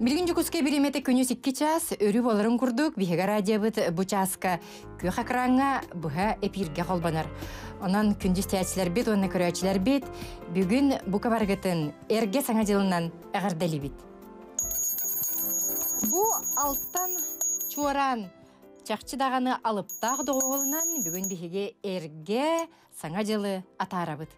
Билгин жүкүске бир күнү сикки час өрү боларын курдук биһеге радиобыт бучаска күөх акранга буһа эпирге холбанар. Онан күндүз тиячилер бит, онны көрөчүлөр бит. Бүгүн бу кабаргытын эрге саңа жылынан агардали бит. Бу алттан чуаран чакчы даганы алып таг доголунан бүгүн биһеге эрге саңа жылы атарабыт.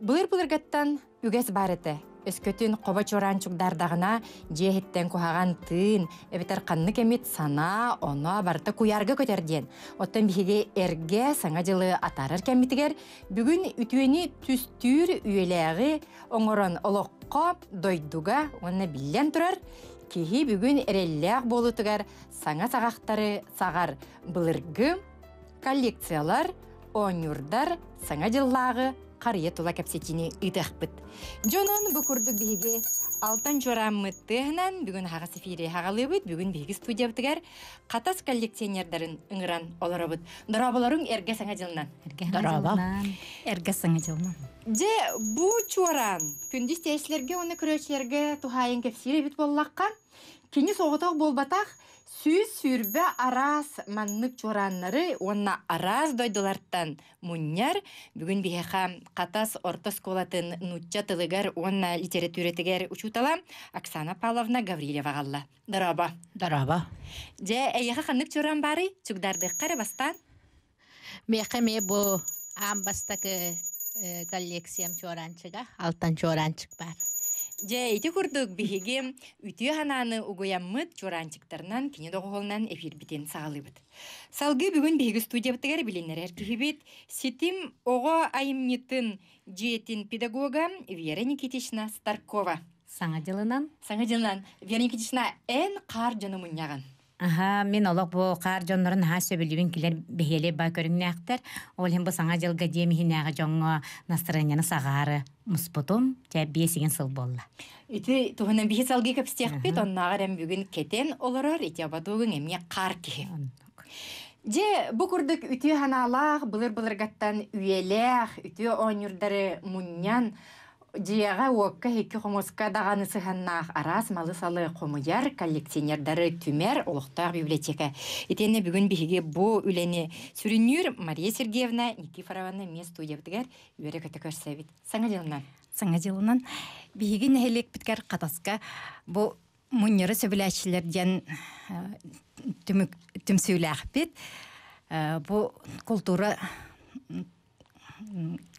Былыр-былыр гаттан барыты өскөтүн коба чуранчугдардагына жээхиттен кухаган тыын эбетер канны кемит сана оно барты куярга көтерден оттон биһиге эрге саңа жылы атарыр кемитигер бүгүн үтүөни түстүүр үйелээги оңорон олокко дойдуга уонна билен турар кихи бүгүн эреллеак болутугар саңа сагактары сагар былыргы коллекциялар онюрдар саңа жыллаагы қария тула кәпсетіне ытақпыт. Жонон бүкірдік бейге алтан жораммыт тыгынан бүгін эфире ағалы бұд, бүгін бейге студия бұдығар қатас коллекционердарын ыңыран бұд. Дұрабыларың әрге саңа жылынан. Әрге саңа жылынан. Же бұ чуаран күндіз тәйшілерге, оны күрөшілерге тухайын кәпсері бит боллаққа. Кені соғытақ болбатақ, Сүй сүйірбі арас маннык чураннары онна арас дойдыларттан мунняр бүгін беха қатас орта сколатын нутча тылыгар онна литературетигер учутала Оксана Павловна Гаврилева галла. Дараба. Дараба. Же эйха ханнык чуран бары чугдарды карабастан. бастан? ме бу бастақы э, коллекциям чоранчыга алтан чоранчык бар. Жәйті күрдік бігеге үті хананы ұғыяммыт жоранчықтарынан кені доғығынан эфир бітен сағалыбыт. Салғы бүгін бігігі студия бұттығар біленер әркігібет, сетім оға айымнетін педагога Вера Никитична Старкова. Саңа жылынан? Саңа жылынан. Вера Никитична ән қар жанымын яған. Аха, мен олоқ бұл қар жонларын ға сөбілдіген келер бейелі ба көріңіне ақтар. Ол ең бұл саңа жылғы демейін әғі жонғы настырыңені сағары мұспытым, жәп бейсеген сыл болла. Үті туғынан бейі салғы көп істек бет, онна кетен олар ете аба туғын әмне қар кейім. Же бұл күрдік үті ханалақ, бұлыр-бұлыр ғаттан үйелі Дияға өкке хекі құмысқа дағаны сығаннақ арас малы салы құмыяр коллекционердары түмер ұлықтақ библиотека. Етені бүгін бігеге бұ үлені сүрінюр Мария Сергеевна Никифорованы мес туябдігер өрек өті көрсәбет. Саңа делінан. Саңа делінан. Бігеге нәлек біткәр қатасқа бұ мүнері сөбіләшілерден э, түмсөйлі әқпет. Э, бұ культура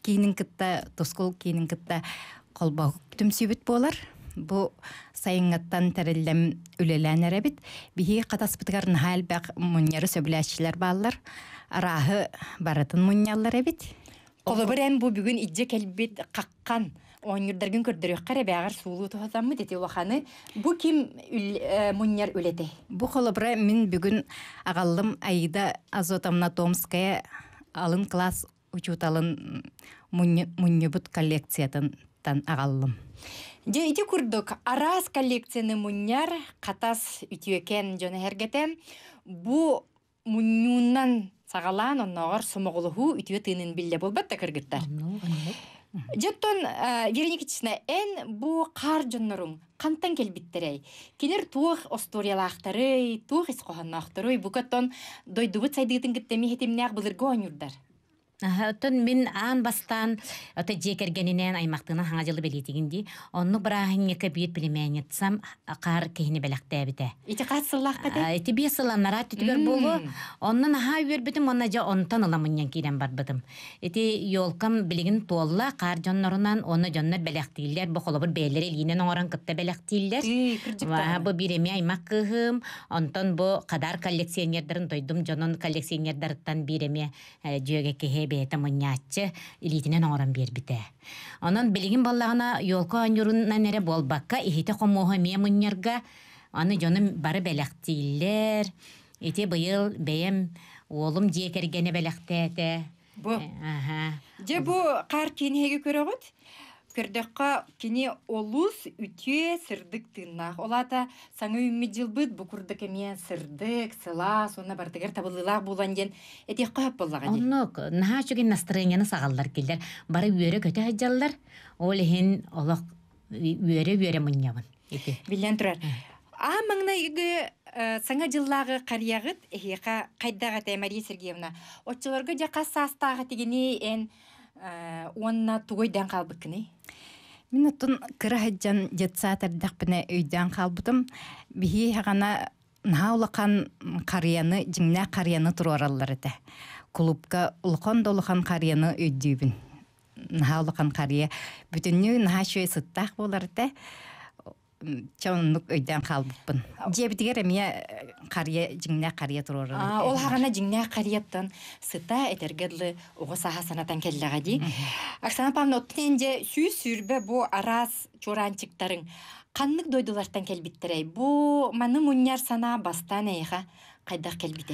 кейнин китта тоскол кейнин китта колба күктүм сүбүт болар бу сайыңаттан тәрелләм үлелән әрәбит бихи катас бытгар нәһәл бәк муньяры сөбләшчеләр баллар рахы баратын муньяллар әбит Олы бірән бұ бүгін идде кәлбет қаққан оңырдарген көрдірек қара бәғар сұлу тұхазамы деді оқаны. Бұ кем э, мұнияр өледі? Бұ қолы бірі мен бүгін ағалым айыда азотамна Томская алын класс учуталын мунне бут коллекциятан тан агаллым. Дэ иди курдук, арас коллекцияны муннер катас үтүекен жана хергетен бу муннунан сагалан оноор сумугулуу үтүе тынын билде болбот да кыргыттар. Жеттон э, Вериникичне эн бу кар жоннорум кантан кел биттерей. Кинер туух осториялахтары, туух исхоханнахтары бу катон дойдубу сайдыгын кеттеми хетимнях булыр гоонюрдар. Тон мин ан бастан ата жекергенинен аймактына хаңа жылы белетигинди, онну Ибрахимге кебит билемен ятсам, акар кени балакта бите. Ити кассыллах кеде. Ити бе сылам нарат түтүр болу, оннан аха бер битим онна жа онтан аламынган кеден бар битим. Ити йолкам билигин толла кар жоннорунан оны жонна балактыйлар, бу холобур бейлер элинен оңоран кытта балактыйлар. Ва бу биреме аймак кыгым, онтан бу кадар коллекционердердин тойдум жонун коллекционердерден биреме жөгө э, ке бейте мунятчы, элитине норам бер бите. Анан билигин баллагына йолко анюрунна нэрэ болбакка ихите комоха мемуннерга, аны жоным бары белектиллер. Эти быйыл беем уулум жекергене белектете. Бу. Э, Аха. Же бу кар кинеге көрөгөт? Пердеққа кене олус үте сырдык тыннах. Олата саңы үмі жылбыт бұқырды эмен сырдык, сыла, сонна бардығыр табылылақ болан ден Әте қойып болаған ген. Онық, наға жүген настроенияны сағалдар келдер. Бары көте хаджалар, ол ехен олық үйері-үйері мұнявын. Білен тұрар. Э. А маңна э, саңа жыллағы қарияғыт, эхеқа қайдаға тәй Мария Сергеевна. Отчыларға жаққа састағы тегене ән Э, онна тугойдан калбыккыны э? мин оттун кыра хаджан детсаатардахпыне үйден калбытым бихи хагана наха улакан карияны жиңне карияны туруараллар эте клубка улукон долухан карияны үйдүүбүн наха улакан кария бүтүннү болар эте чаннык өйдән халыппын. Дебитгер мия қария э, жиңне қария тұрады. А, ол хағана жиңне қарияттан сыта әтергедлі оғы саха санатан келдіға ди. Ақсана пам нотынде сүй сүрбе бу арас чорантиктарың қаннық дойдылардан келбиттерей. Бу маны муннер сана бастан эйха кайда келбите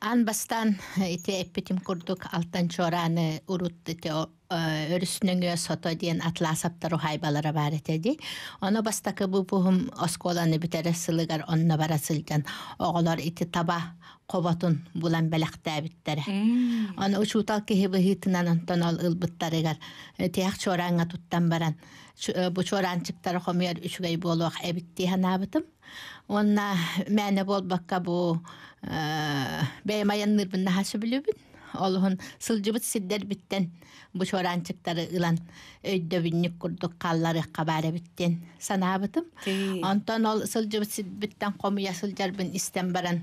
ан бастан эти эппетим курдук алтан чораны урут те э, өрүснөнгө сата деген атласапта рухай балара бар этеди аны бастакы бу бум осколаны битере сылыгар онна бара сылдан оголор эти таба кобатын булан балакта биттер аны ушу талкы хеби хитнан тонал тиях биттерегар э, туттан баран э, бу чоранчиптер хомер ишгай болох эбитти ханабытым Онна мәне бол бакка бу э, беймаян нырбынна хасы бүлүбүн. Олухун сылжыбыт сиддер биттен бу чоранчыктары ылан өйдө бүннүк курдук каллары кабары биттен санабытым. Онтон ол сылжыбыт сиддер биттен комуя сылжарбын истен баран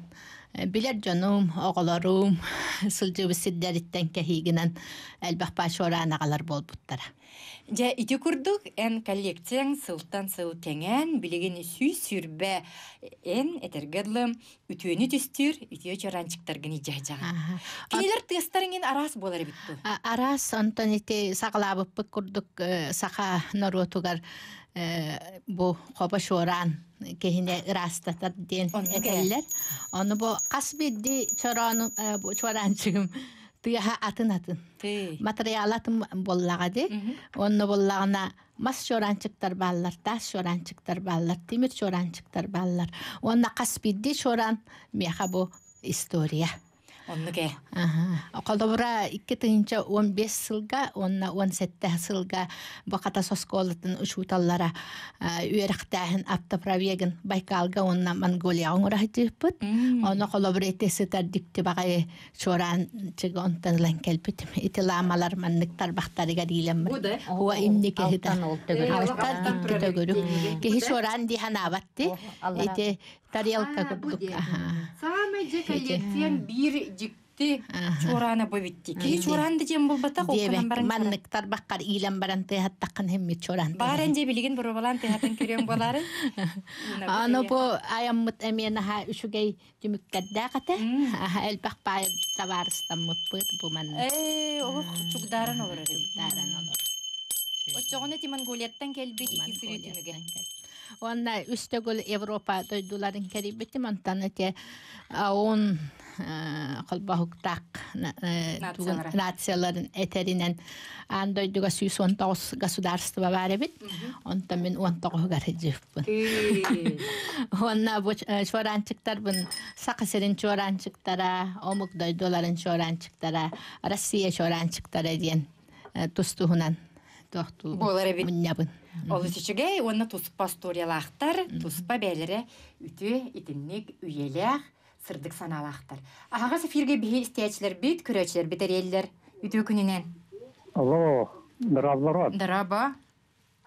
Э, Билер жаным, оғаларым, сылжы бісіддер иттен кәхейгінен әлбәқ башы ораан ағалар бол бұттара. ән коллекцияң сылттан сыл тәңен сүй сүрбә ән әтергедлім үтөені түстір, үті өч оран чықтарғыны Килер Кенелер aras арас болар Aras, Арас, iti ете сағыла бұппы күрдік э, сақа bu хоба шоран кеһине растата диэн этеллер ону бу кас бидди чорон чоранчыгым тыяха атын атын материал атын боллагади онну боллагына мас чоранчыктар баалар тас чоранчыктар баалар тимир чоранчыктар баалар онна кас бидди чоран мияха бу история Қалдабыра 2-тыңча 15 сылға, онна 17 сылга сылға бақата сосколыдың үш ұталлара үйеріқтәхін апта байқалға онна Монголия оңыра хетіп бұд. Оны қалдабыра етесі тәр бағай шоран чығы онтан лан келпит. Иті ламалар маннықтар бақтарыға дейлен бір. Ова имді кәлі кәлі кәлі кәлі кәлі кәлі кәлі кәлі кәлі кәлі тарелка күрдек. Самый же коллекциям бир дикти чураны бовитти. Ки чуранды дем булбата кокан баран. Дебек манныктар баккар илен баран те хатта кан хемми Баран же билген бур балан те хатын көрөм болары. бу аям мут эмен ха үшүгей жүмүк кадда кате. Аха мут бу ман. Эй, ох чугдарын олор. Чугдарын олор. Очогоны ти Онна үстөгөл Европа дойдуларын керек бетім антаны те аун қолбағықтақ э, э, нацияларын әтерінен аң дойдуға сүйіс он тоғыз государства бар ебет онта мен он тоғыз ғары жүппін онна шоранчықтар э, бұн сақысырын шоранчықтара омық дойдуларын шоранчықтара россия шоранчықтара Олы сечегей, онна туспа сториялақтар, туспа бәлірі үті итіннік үйелек сырдық саналақтар. Аға сафирге бігі істеячілер біт, күрәчілер біт әрелілер үті өкінінен? Олы, дырабылар ол. Дыраба.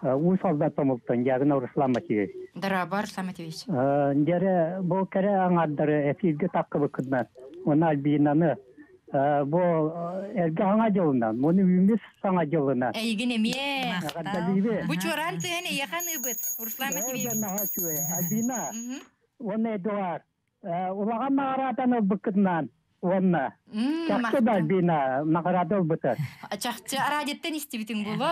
Үй солдаты мұлтын, яғын ұрышла мәтевес. Дыраба, ұрышла мәтевес. Дәрі, бұл кәрі аңардыры, әфизге тақы бұқыдмен. Оны Бо эрге аңа жылына, мұны үйіміз саңа жылына. Әйгіне ме? Мақтау. Бұ чоран түйіне э, яқан үбіт. Ұрсламы себе. Әйгіне маға Эдуар. Улаға мағаратан ол Онна. Чақты да бина мақарады ол бұтыр. Чақты арадеттен істі бітін бұлы.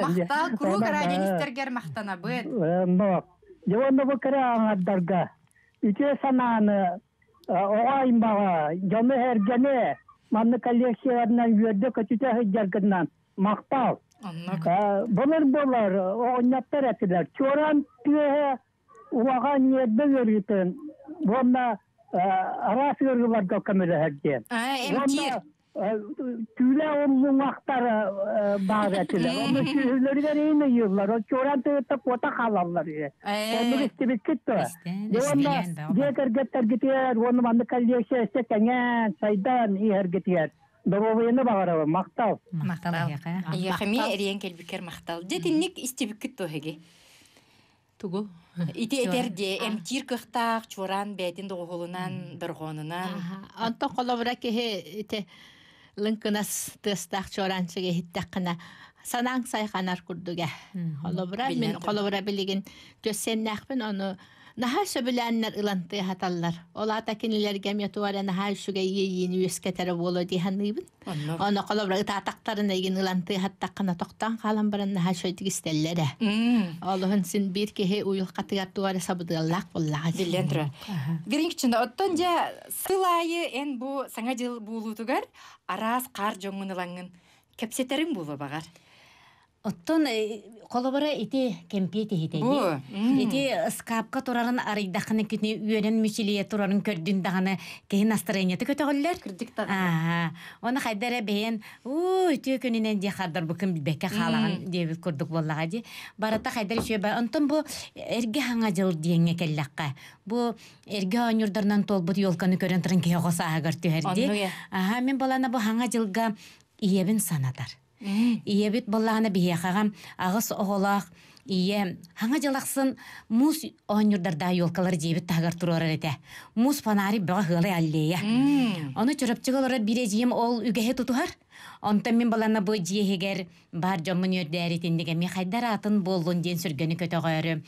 Мақтал күрік араден істергер мақтана бұт. Э, ну, жоғанды бұкыры аңаддарға. Үйте сананы Оғайым баға, жаны әргені, маңны коллекцияларынан жүрді көтіте хыджаргыннан, мақтал. Бұлыр болар, оғыннаттар әтілер. Чоран түйе уаға нерді үрітін, бұлна арас үргі бар көкімілі әрген. Ә, әмтир. Түлә урлың вақтары бағы әтілі. Э. Оны сүйірлерге рейіні ерлар. О чоран түйіттіп ота қалалар. Оны істіміз кетті. Оны декір кеттер кетер, оны манды сайдан иғыр кетер. Дұрылыны бағыры, мақтал. Мақтал, яқы. Яқы, мен әриен кәлбікер мақтал. Дәтін нік істіміз кетті о хеге? Түгі. Ити этерде, эм тиркықтақ, Анта линкнас тестах чоранчыга хиттакна санаң сайханар курдуга. Холобра мен холобра билеген төсөн аны Наһа сөбөләннәр илән тәһәтәлләр. Ола тәкинләр гәм ятуар әнә һай шуга йиң үскә тәрә булы дигән ниби. Аны калып рәта дигән илән хатта тәкна токтан халам бирен наһа шәйтик истәлләр. Аллаһын син бер ке һе уйлык катыгар туары сабыдыллак буллаһа дилләндра. Биринчи чөндә оттан я сылайы эн бу саңа дил булу тугар, арас кар җөнгүнәләнгән кепсетәрен булы багар. Оттон колобара э, ити кемпи тихитеги. Ити э, скапка турарын арыйдахны күтне үйөнен мүчилие турарын көрдүн даганы кейин настроение те көтөгөллөр. Кирдик тагы. Аа. Оны хайдара бен, уй, түү күнүнөн же хардар бу ким бекке халаган деп көрдүк боллага Барата хайдар иши ба. Онтон бу эрге хаңа жыл диеңе келлакка. Бу эрге онюрдардан толбут ёлканы көрөн туран кеге косага көртү Ага, мен баланы бу хаңа жылга иебин санатар. Ие бүт баланы қағам агыс оголах ие хаңа жалақсын мус онюрдарда ёлкалар дебит тагар турор эте. Э. Мус фонары бага ғылай аллея. Э. Оны чөрөпчөгөлөр бире жием ол үгеһе тутуар. Онтан мен балана бу жиегер бар жоммунер дәритендеге атын болдун ден сүргөнү көтөгөрү.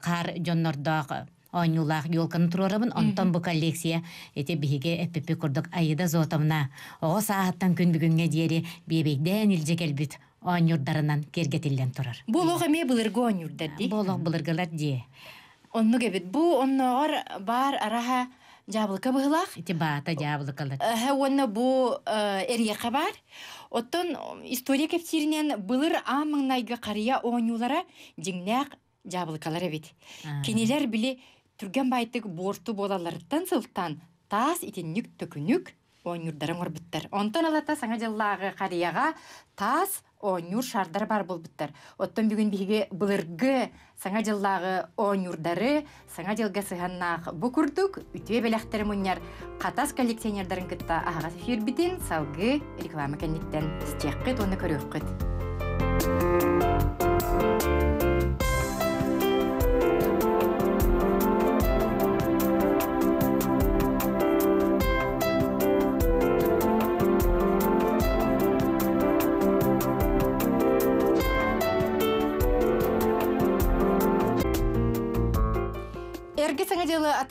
қар э, жоннордогу онюлах ёлкан турорабын онтон бу коллекция эте биһиге эппепи курдук айыда зотомна ого сааттан күн бүгүнге диэри биэбейден илже келбит онюрдарынан кергетиллен турар болох эме былыргы онюрдар ди болох былыргылар дие онну кебит бу онногор баар араха жаблыка быһылах ити баата жабылкалар эһе уонна бу э, эрьяка бар оттон история кептиринен былыр аамыңнайга карыя оонюлара жиңнээх жаблыкалар эбит кинилер били түрген байтык борту болаларыттан сылтан таас итиннүк төкүнүк оңюрдарың орбыттар онтон алата саңа жыллаагы карияга таас оңюр шардар бар болбуттар оттон бүгүн биге былыргы саңа жыллаагы оңюрдары саңа жылга сыганнаак бу курдук үтүбе беляхтер қатас катас коллекционердарын кытта ага эфир салгы реклама кенниттен стеккыт оны көрөккыт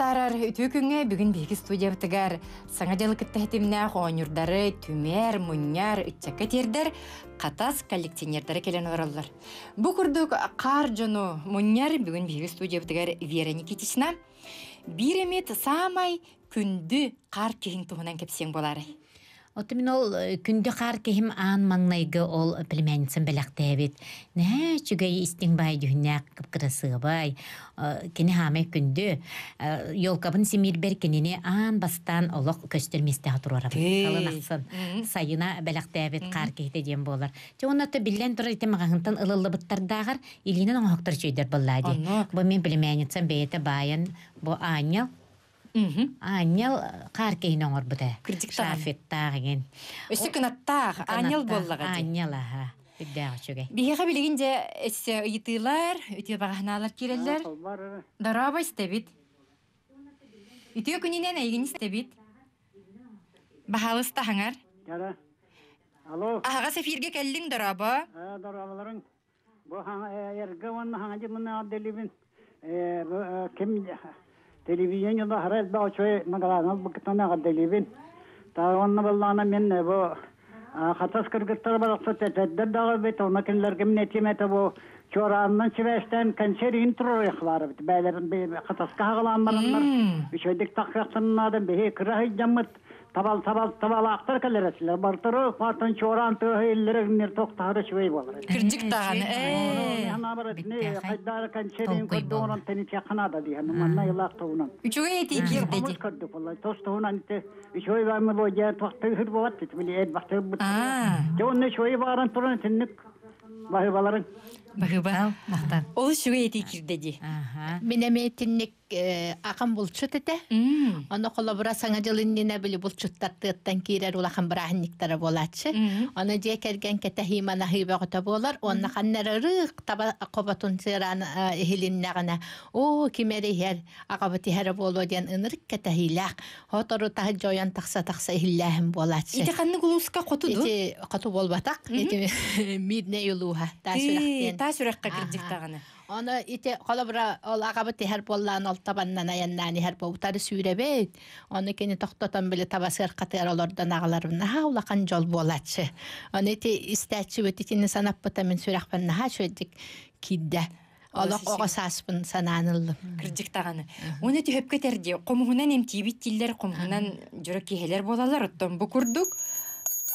таарар үтүү бүгін бүгүн биги студиябытыгар саңа жалыкыттахтимна оонюрдары түмер муньяр ытчакка катас коллекционердары келен ороллор бу курдук кар жону мунняр бүгүн биги студиябытыгар вера никитична бир эмит саамай күндү кар кепсең болары Отминал э, күндө хар кем ан маңнайга ол билмәнсен беләк тәбит. Нә чүгәй истин бай дөнья кып кырысы бай. Э, кене һәме күндө ел э, кабын семир бер кенене ан бастан олоқ көстермистә турарап. Халын аксан сайына беләк тәбит хар кете дигән булар. Чә онда да билдән тора ите мәгәнтен ылылы биттәрдәгәр илене нәгәктер чәйдер булады. Бу мен билмәнсен бәйтә байын, бу аңя Анел э, қар кейін оңыр бұды. Күрдік тағын. Шафет тағын. Өсі күн аттағы, Анел болығы. Анел аға. Бүддәғі шөгей. Бейіға білігінде әсі ұйытылар, өте бағаһына алар келелдер. Дара абай істәбет. Өте өкінінен әйгін Бағалы Алло. Аға сәфирге кәлдің дара абы. Бұл Телевизионы да харайт да очой магара на бактана га Та онна баллана мен не бу хатас кыргыттар бар акта тетедде да бет онна кинлер кимне тема та бу чораннан чивештен кенчер интро рехлар бит байлардын хатас кагыланмалар. Үчөдек тахрактан адам бехе кырай жаммат. табал табал табал актар келересилер бартыры патын чоран төһейлерек мен токтары чөй болар кирдик таған. э ана бар не кайдар канчерин кодорон тени чакана да дигән манна ялак тунан үчөй эти кирдик кодды болар тос тунан те үчөй бар мы лоҗа тохты хир болат бит Мен эт бақты. бут. не чөй баран туран тинник. Баһы баларын Бағыбал, мақтан. Ол шуға еті кірді де. Мені мәтіннік э, ақым бұл чүтеті. Оны қолы саңа жылынына білі бұл чүттатты ұттан кейірер ол ақым бұра ғынниктары болады. Оны жек хиба құта болар. таба қобатын сыран үхіліне э, ғына. О, кім әрі әр ағабыты әрі болу деген ұнырік кәті хилақ. Хоторы тағы жойан тақса тақса хиләхім болады. Иті қанны құлысқа құтыды? та сүрәккә кирдик тагыны. Аны ите кала бара ал агабы тәһәр булган ал табаннан аяннаны һәр бутары сүрәбәт. Аны кине тохтатам беле табасыр катыр аларда нагылар буна хаула кан җол булачы. Аны ите истәчи бит ите санап бата мин сүрәк фәнне ха шәйдик кидә. Алла ага сасбын сананылды. Кирдик тагыны. Уны ите хөп кетерди. Комугынан эм тибит тилләр комугынан җөрә киһәләр булалар оттан бу күрдүк.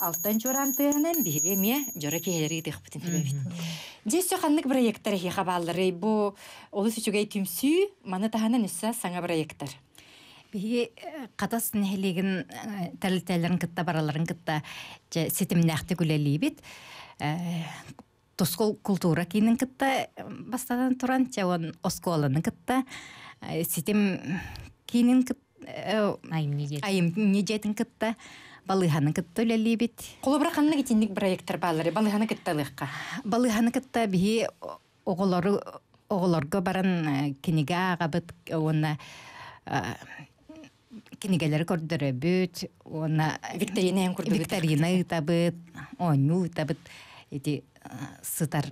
Алтан чоран тоянан бири ме жора кехелерге тех бүтүн тебебит. Дэсё ханник проекттар хи хабалдыр. Бу улы сүчүгэй түмсү, маны тахана нүсса саңа проекттар. Бихи қатас э, нәхелеген э, тәрлтәлерін кытта бараларын кытта сетим нәхті күлелі бит. Э, Тоскол культура кейнін кытта бастадан туран, че он осколының кытта сетім кейнін Айым не кытта. Айым не кытта балыханы кытта лели бит. Кулыбра ханны кетиндик проекттар балыр, балыханы кетта лыкка. Балыханы кетта би огыллары огылларга баран э, кинига агабыт, уна э, кинегеләр көрдөр бит, уна э, Викторина ян көрдөр бит, Викторина табыт, оню табыт. Эти сытар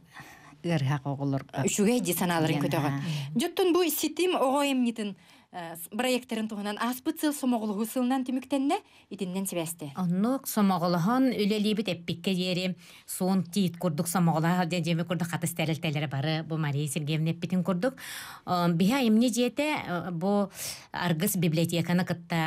гәр хак огыллар. Үшүгә дисаналарын көтәгән. Дөттән бу ситим огыем Бараяктарын туғынан аспыт сыл сомағылы ғысылынан түміктәнне, етіннен сөйбәсті. Аннық сомағылы ған өләлі біт әппекке ері. Сон тейт күрдік сомағылы ға дәдемі бары. Бо Мария Сергеевна әппетін күрдік. Э, Бі имне жете э, аргыз библиотеканы күтті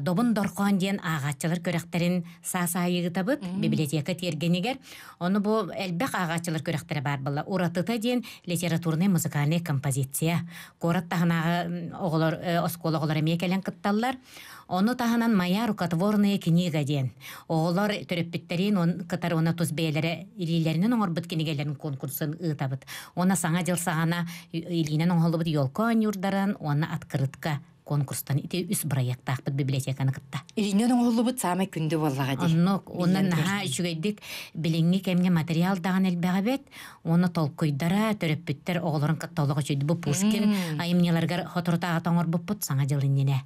добун дорхон диэн аагаатчылар көрөхтерин саасаайыгытабыт библиотека тиергенигер ону бу элбек аагаатчылар көрөхтери бар булла уратыта диэн литературный музыкальный композиция корат тахынагы оголор э, оскол оголор эмиэ келен кытталлар Оны таһынан майя рукотворная книга ден. Оголор төрөппүттерин он кытар она тус бейлере илилеринен оңорбут кенегелерин конкурсын ыытабыт. Она саңа жыл сагана илинен оңолубут ёлкон юрдарын, она открытка конкурстан ите үс проекттаахпыт библиотеканы кытта иринен оңолубут саама күндү боллага ди Оның ондан наха үчүгэйдик билиңи материал даган элбегабет оны толкуйдара төрөппүттер оголорун кытта олого чөйдү бу пушкин айымнеларгар хоторутаага атаңор буппут саңа жылыннине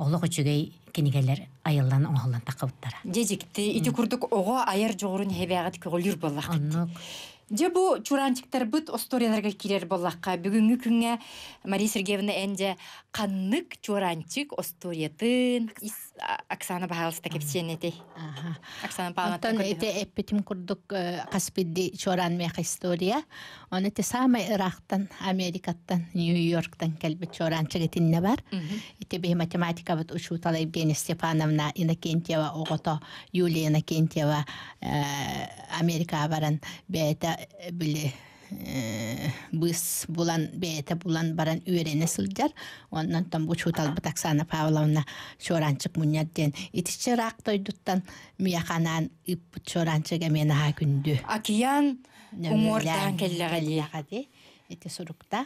олоқ үчүгей кенегелер айылдан оңалдан тақыптар. Жежекти ити курдук ого айыр жогорун хебагат көгөлүр боллак. Же бу чуранчиктер бит историяларга килер боллак. Бүгүнкү күнгө Мария Сергеевна энде каннык чуранчик историятын ис Оксана Бахалс таки сенети. Оксана Павловна таки. Антон эти эппетим курдук каспиди чоран мех история. Оны эти самый Ирактан, Америкаттан, Нью-Йорктан келбе чоран чыгытынна бар. Эти бе математика вот ушу талай Евгения Степановна Иннокентьева огото Юлия Иннокентьева Америка баран бе это быс булан бээте булан баран үөрене сылдар. Оннан тон бу чутал Оксана Павловна чоранчык муньяттен итичи рак тойдуттан мияханан ип чоранчыга мені ха күнді. Акиян умордан келлегалия. эти сурукта.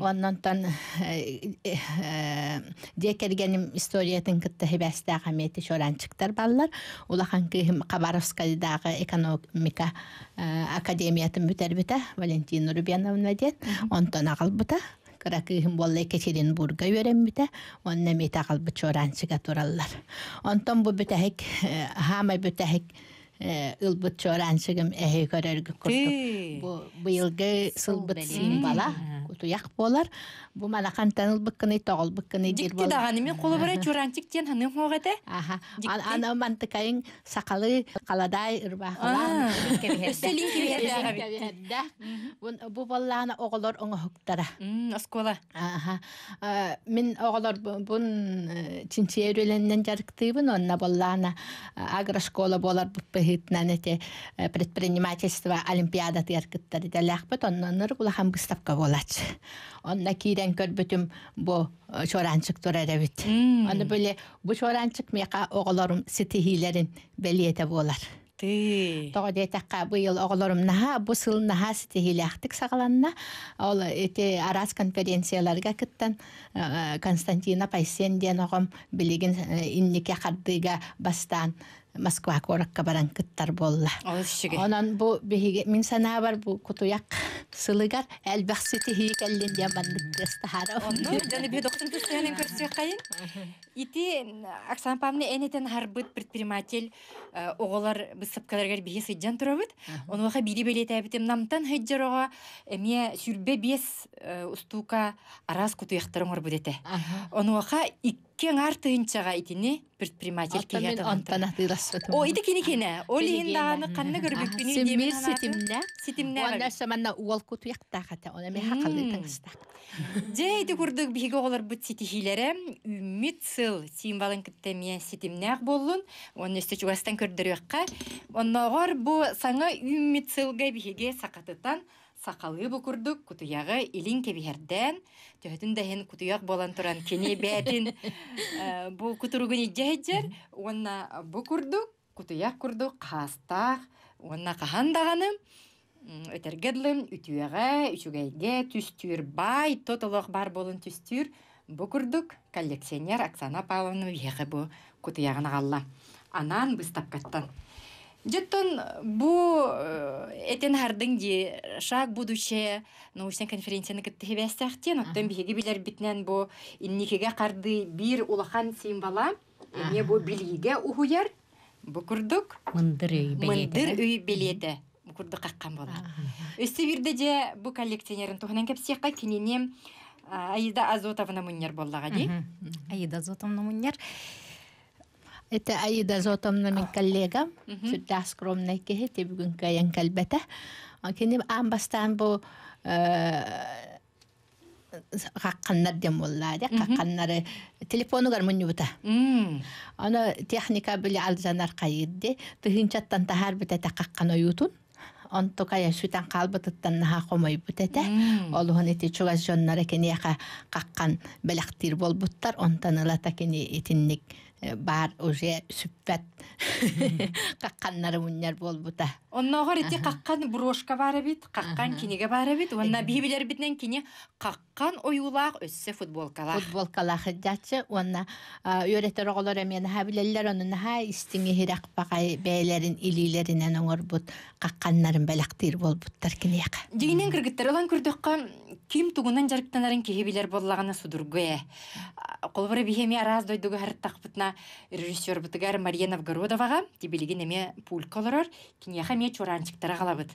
Оннан тан э, э, э, дия келгеним историятын кытта хебаста хамети шоран чыктар баллар. Улахан ки Хабаровскай дагы экономика академиятын бүтер бүтә Валентин Рубьяновна дит. Онтан агыл бута. Кыракы хим болла кечерин бурга йөрәм бүтә. Онна мета агыл бу шоран чыга тораллар. Онтан бу бүтәһек хама бүтәһек ылбыт чоран чыгым эхе көрөргү курдук бу сылбыт бала уту як болар бу мала кантан быкны тогол быкны дир бол дигдаганы мен колу бара чуран тен ханы аха ана мантыкаин сакалы каладай ирба халан келин келин бу баллана оголор оң хуктара аскола аха мен оголор бун чинчи эрелендән жарыктыбын онна баллана агрошкола болар бупхитнанете предпринимательство олимпиада Анна кирен көрбүтүм бу э, шоранчык турада бит. Аны бөле бу шоранчык мека оғыларым сити хилерин бәлиете болар. Тоға дейтаққа бұйыл оғыларым наға, бұ сыл наға сити хилеқтік сағаланна. Ол әте э, арас конференцияларға күттен э, Константина Пайсен ден оғым білеген инлике қардыға бастан Москва корокка баран кыттар болла. Анан бу беге мин сана бар бу кутуяк сылыгар әлбәхсити хи келлен дия ман дисте хара. Ну, дәни би доктор дистенен көрсе кайын. Ити Оксана Павловна энетен һәр бит предприниматель э, оголар бисып бис бие сыйдан тора бит. Оны ваха бири беле тәбитем намтан һәҗәрәгә эмия сүрбе бис э, устука арас кутуяктарың бар бит. Оны ваха кең артыынчага итини предприниматель киге антана о ити кини кине ол иин дааны канны көрбүкпүн семир сетимне сетимне онда саманна уолку туяктахата она мен хакалды таңыстак же ити курдук биге олар бут ситихилере үмүт сыл символын кыттеме сетимнеак боллун он өстө чугастан көрдөрүакка онногор бу саңа үмүт сылга биге сакатытан сақалы бу курдук кутуяга илин кебиһердән төһөтүн дэһин кутуяк болан туран кини бэдин э, бу кутуругун иджэйджер уонна бу курдук кутуяк курдук хаастах уонна кахандаганым өтергедлим үтүяга үчүгэйге бай тотолох бар болын түстүр бу коллекционер оксана павловна вехэ бу кутуягына анан быстап каттан Дитон бу э, этен һәрдең ди шаг будуче научная конференцияны кетте һибәсәк ти, но тем битнән бу инникеге карды бир улахан символа, не бу билиге ухуяр. Бу курдук. Мандыр үй билеты. Мандыр үй билеты. Бу курдук каккан була. Үсте бирде де бу коллекционерын тухнан кепсекка кинене Аида Азотовна мунер боллага ди. Аида Азотовна мунер. Это Аида Зотомна мин коллегам, сюда скромная кихи, ты бүгін кайян кәлбәтә. Кені ам бастан бу қаққаннар э, дем олла, де, қаққаннары телефону гар мүнні бұта. Оны техника бүлі алзанар қайырды, тұхынчаттан тахар бұта та қаққан ойутын. Он тукая сүтан қалбытыттан наха қомой бұтеті. Олуғын еті чугас Э, бар уже сүппәт каканнары уннар булып та. Онна гори каккан брошка бар бит, каккан кинеге бар бит. Онна э. бибиләр битнән кине каккан оюлак өссе футболкалар. Футболкалар хәҗәтче, онна өйрәтер оглар мен хәбиләләр онна һа истиңе һирак бакай бәйләрен илиләреннән оңгыр бут, какканнарын балактыр булып буттар кине яка. Дигенен киргиттер алан күрдеккә ким тугынан җарыптанларын киһибиләр буллагына судыргы. Э. Колбыры бихеми араз дойдыгы һәр тақпытна режиссер бытыгар Мария Новгородоваға тебелеген эме пулькаларар кинеха ме чуранчиктара қалабыт.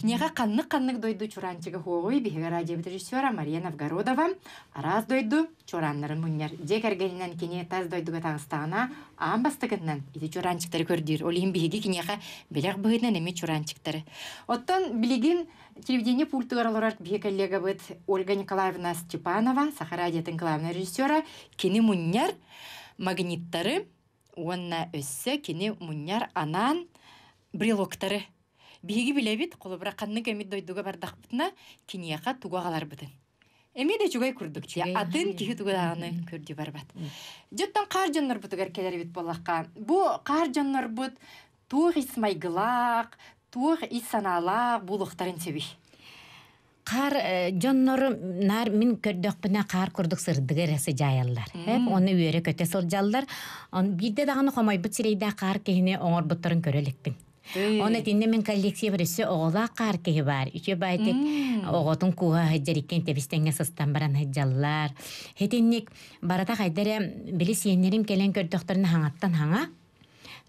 Кинеха қанық каннык дойду чуранчига хуогой бихегар адебит режиссера Мария Новгородова араз дойду чураннарын муннер. Декергенинен кине таз дойдуга тағыстағына амбастыгыннан иди чуранчиктары көрдір. Олиин бихеги кинеха беляқ бұғынан эме чуранчиктары. Оттан билигин телевидение пультугаралар бихекаллега быт Ольга Николаевна Степанова, Сахарадия Николаевна режиссера, кини муннер магниттары уна өссе кини муннар анан брелоктары биги биле бит кулы бирок аны кеми дойдуга бардык бутна кинияга тугагалар бутын эми де жугай курдук чи атын киги тугаганы көрдү барбат жоттон кар жоннор бут кер келер бит боллакка бу кар жоннор бут туу исмай глак туу исаналак булуктарын себиш Қар э, жоннору нар мин көрдөкпүнэ қар курдук сырдыгы расы Эп оны үйөрө көтө сылжаллар. Он бидде даганы хомайбыт сирейде қар бутторун көрө көрөлекпин. Оны тинде мен коллекция берсе оғла қар кеһи бар. Үші байтек оғотун куга хәҗәрикен тәбистәнгә сыстан баран хәҗаллар. Хетинник барада хәйдәре биле келен көрдөктөрне хаңаттан хаңа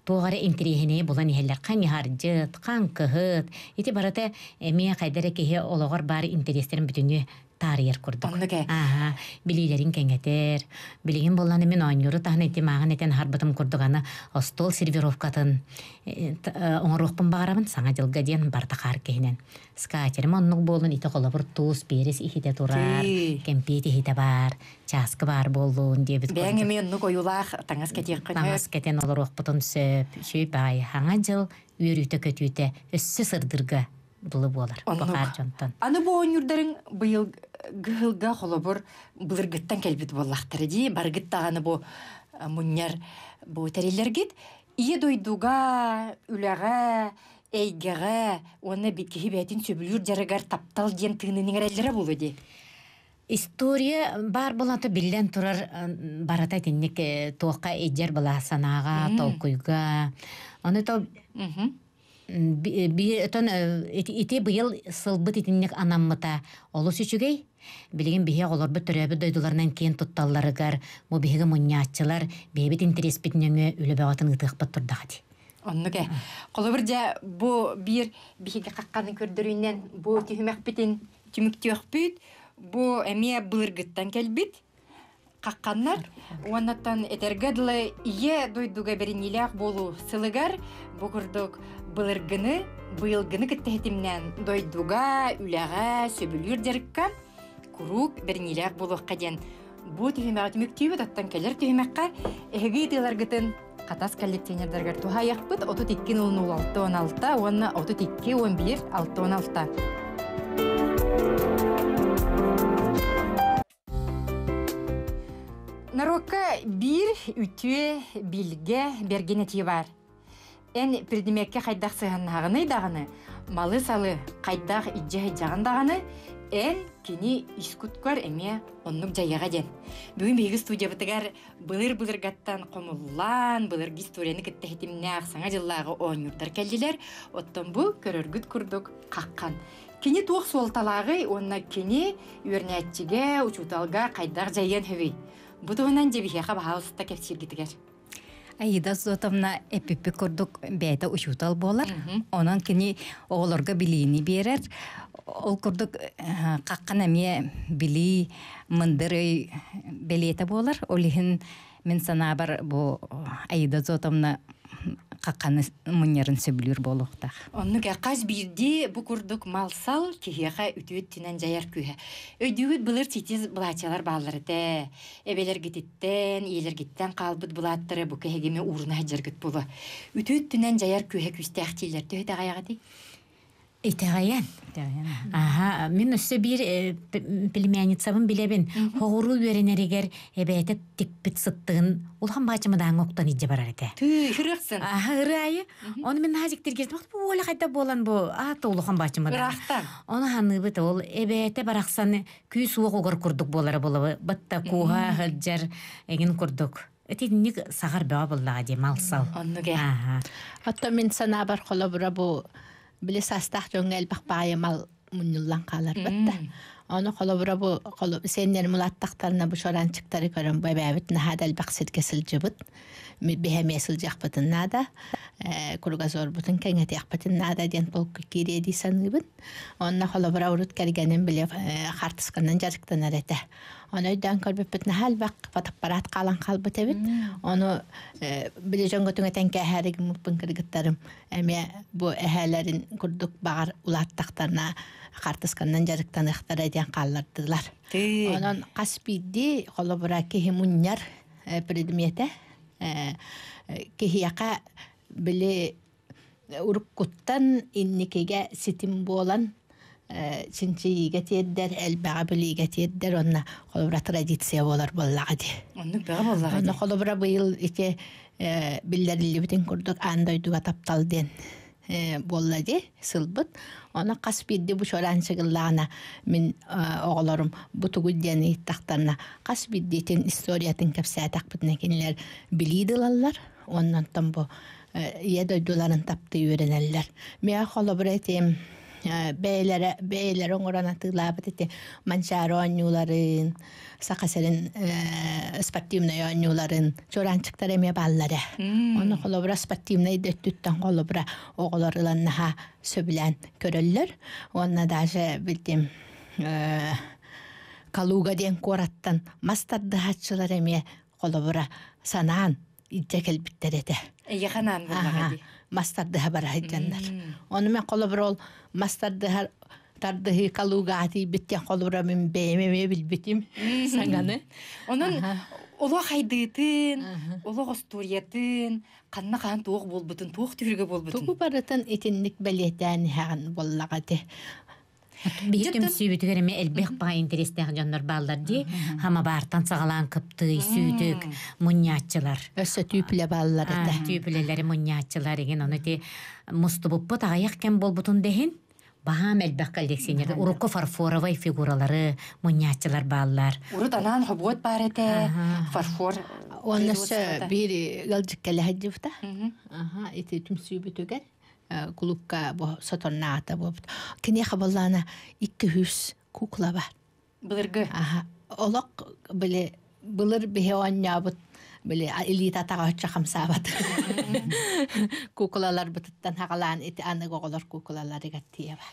туогара интригине болан иһеллер қан жыт, қан кыһыт Ете барата әме э, хайдара киһи олығыр бар интерестерин бүтүнү тарыер курдук. Ага, билилерин кенгетер. Билигин болланы мен оңюру тахна ити маган этен харбытым курдуганы, остол сервировкатын э, э, э, оңроқпын барамын саңа жылга ден барта хар кенен. Скатер моннук болдун ити кола бур тус берис ихиде турар, кемпети хита бар, часк бар болдун деп биз. Бенге мен ну коюлах таңас кетер кенен. Таңас кетен олорок бутун сөп, шуй бай, хаңа жыл үйрүтө көтүтө, өссө сырдырга. Бұлы болар, бұқар жонтан. Аны бұл ойын үрдерің бұл гылда холобор бүргеттен келбит боллахтыр ди баргит таганы бу э, муннер бу терилер гит ие дойдуга үлага эйгеге оны бит бәтін сөбүлүр жарагар таптал ден тыны нигерелер болу ди история бар болаты биллен турар э, баратай тенник э, тоокка эйдер бала санага токуйга аны то бие тон э, эти быел сылбы анаммыта олы сүчүгей билеген бие олор бөтөрөбү дөйдөлөрүнөн кийин тутталлары гар мо биеге мөннячтар бие бит интерес битнеңе үлі атын ыдык бат турда хати онно бир же бу бир биеге каккандын көрдөрүнөн бу тихмек битин тимик тиёк бу эмне кәл келбит қаққаннар оннаттан этергадлы ие дойдуга беринилях болу сылыгар букурдук былыргыны быйылгыны кыттехетимнен дойдуга үляға сөбүлүр деркка курук беринилях болуққа ден бу түймәк мүктүйбі таттан келер түймәкка эһиги тыыларгытын катас коллекционердерге тухаяқпыт отут икки нул нул алты он алта онна оту он бир алты он Нарокка бир үтүе билге бергенети бар. Эн пирдимекке қайдақ сыгынагыны дагыны, малы салы қайдақ идже жагын дагыны, эн кини искуткар эме оннук жайга ден. Бүгүн биги студия бытыгар былыр былыр гаттан комуллан, былыр историяны кетте он аксаңа жыллагы оңюртар келдилер. Оттон бу көрөргүт курдук каккан. Кини туох суолталагы, онна кини үрнәтчиге, учуталга қайдақ жайен хөбей. бутунан дибихе хаба хаусыта кефтир гитигер. Айда зотомна эпп курдук бейта учутал болар. Онан кини оолорго билини берер. Ол курдук каккана э, ме били мындырый билета болар. Олин мен санабар бу э, айда зотомна қақаны мүнерін сөбілер болуықта. Онның кәрқаз бірде бұқырдық малсал кеғаға өті өттінен жайар көйі. Өйді өт бұлыр тетіз бұлачалар балырды. Әбелер кететтен, елер кеттен қалбыд бұлаттыры бұқы әгеме ұрын әжіргіт бұлы. Өті өттінен жайар көйі көйі көйі көйі көйі Итәгәйән. Ага, мин өсө бир племянницабын билебин. Хоғуру беренерегер эбәйтеп тик бит сыттыгын. Ул хам бачымдан октан иде барар ите. Ты хырыксын. Ага, ырайы Оны мен хазиктер гертим. Бу ола кайда болан бу? А, толы хам бачымдан. Рахтан. Оны ханы бит ол эбәйте бараксан күй суы огор курдук болар болы. Батта куга хәҗәр эген курдук. Этидник сагар бәбәллага демалсал. Оннуге. Ага. Атта мен сана бар холобра бу Bile sastaq jonga elbaq mal munyullan Аны халабыра бу халы сеннер мулаттақтарына бу шаран чыктар экөрөм бабабит нахадал бахсет кесил жибит. Ми бехемесил жахпатын нада. Э кургазор бутын кенгет яхпатын нада ден бул кире дисен гыбит. Э, Аны халабыра урут келгенин биле хартыскандан жазыктан арата. Аны дан көрбөп бит нахал бақ фотоаппарат калан калбы тебит. Аны биле жөнгө төнгө тен кәһәриң мүмкүн кыргыттарым. Эме бу эһәләрин курдук багыр улаттақтарына хартысканнан жарыктан ихтар айтан калдырдылар. Анан Каспийди колобора кеһи муннар э, предмете э, э, кеһияка биле урук коттан инникеге ситим болан чинчиге теддер албага билеге теддер онна колобора традиция болар боллага ди. Онна бага боллага. Онна колобора быйыл ике Э билдерли битин курдук андай дуга E, де сылбыт оны қас бирди бу мен мин оголорум бу тугудден иттактарна историятын историятын кепсаатакпытна кинилер билидылаллар оннонтон бу э, иедойдуларын тапты үйренеллер мия холобуретим бэйлер оңоронатыылаабытыте манчаары оннууларын сакасерин спортивный оннууларын жоранчыктар эме баллары ону холобура спортивный дөттүттөн холобура оголор ыланнаха сөбүлән көрөллөр онна даже билдим калуга ден кораттан мастарды хатчылар холобура санаан итте келбиттерете эйеханаан булмага мастарды хабар айтканнар. Аны мен мастарды тарды калуга ати битте қолы бира мен беме ме билбетим саганы. Анын улы хайдытын, улы гостуриятын, қанна қан тоқ бол бутын, тоқ түрге бол бутын. Тоқ баратын этенник балетаны хаган те. Бийтем сүйүт гөрөмө элбек баа интерестэх жандар балдар ди. Хама бар тансагалан кыпты, сүйүтөк мунняччылар. Өсө түпле балдар да. Түплелер мунняччылар деген аны те мусту боп бот аяк кем бол бутун деген. Баа мэлбек калдык сенерде уруку фарфоровой фигуралары мунняччылар балдар. Урут анан хобот бар эте. Фарфор онсо бири галдык калдык дифта. Ага, эти түмсүйүтөк. Э, кулукка сотоната боп. Кине хабаллана 200 кукла ба. Бирге аха олок биле билер бехоня бу биле эли татага хача хамса Куклалар бутдан хагалан эти аны гоголар куклалар дигат тие ба.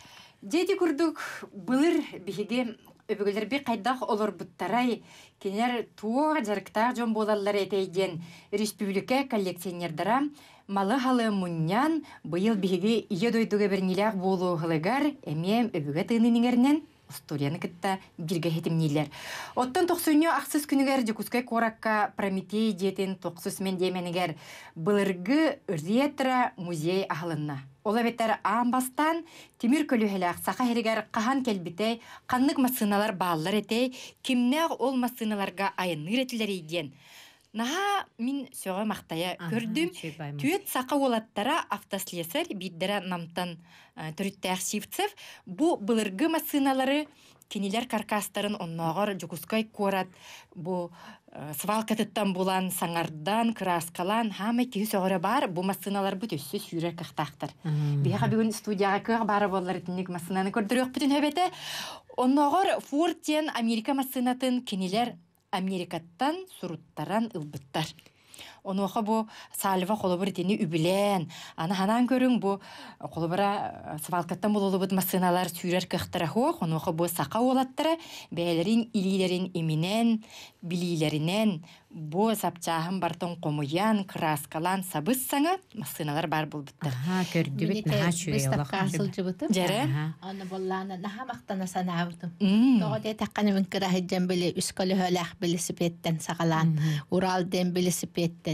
Жети курдук билер биге өбөгөлөр би кайда олор буттарай кенер туу жарыктар жон болаллар этейген республика коллекционердара малы халы муннян быйыл биһиги ие дойдуга бернилях болу ғылыгар эмиэм өбүгэ тыыныныңернен историяны кытта бирге хетимнилер. оттон тоқсыню ақсыз күнүгер жүкізге коракка Прометей детін токсус мен деменигер былыргы ретро музей ағылынна. Ола беттер амбастан темир көліхелек саха херигер қахан келбітей, қанлық масыналар бааллар этей кімнәғ ол масыналарға айынны ретілер Наха мин сөйгә мақтая көрдүм Түет сақа олаттара автослесарь биддара намтан ә, түріттәк сивцев. Бу былыргы машиналары кенелер каркастарын оннағыр жүгіскай корат. Бу ә, свалка булан, саңардан, краскалан, хамы кеу сөйгірі бар. Бу машиналар бу өссі сүйрер кақтақтыр. Бияға бүгүн студияга көғ бары болар етінек машинаны көрдірек бүтін өбеті. Оннағыр фуртен Америка машинатын кенелер америкаттан суруттаран ылбыттар онуоха бу саалыва холобур тени үбілен ана ханан көрүң бу э, холобура э, свалкаттан бололубут масыналар сүйрер кыхтара хуох онуоха бу сака уолаттара бээлерин илилерин иминен билилеринен бу сапчаахын бартын комуян краскалан сабыс саңа масыналар бар булбуттар көрдүбүт наха чүрелжыбытым жере аны боллааны наха мактана санаабытым тогоде такканы мүнкирахиджан били үскөлөхөлах велосипедтен сагалаан уралден велосипедтен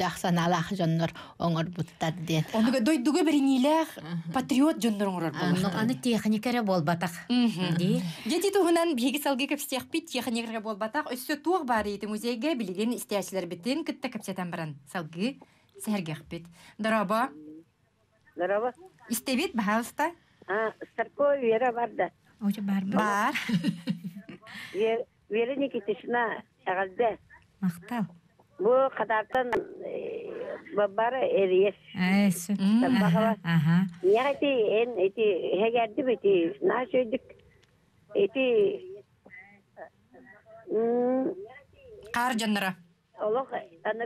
дахсаналах жоннор оңор буттар ди. Онго дой дуга бери нилах патриот жоннор оңор болох. Ну аны техникере бол батах. Ди. Гети тугунан биги салги кепсех пит техникере бол батах. Өссө туг бар ити музейге билиген истечилер битин китте кепсетен барын. Салги сергех пит. Дараба. Дараба. Истебит бахалста. А, сарко вера барда. Оча бар. Бар. Вера никитишна агалде. Мақтал. бу кадартан баббара эриес эс табаха аха эн эти хегерди бити нашөйдүк эти кар олох мына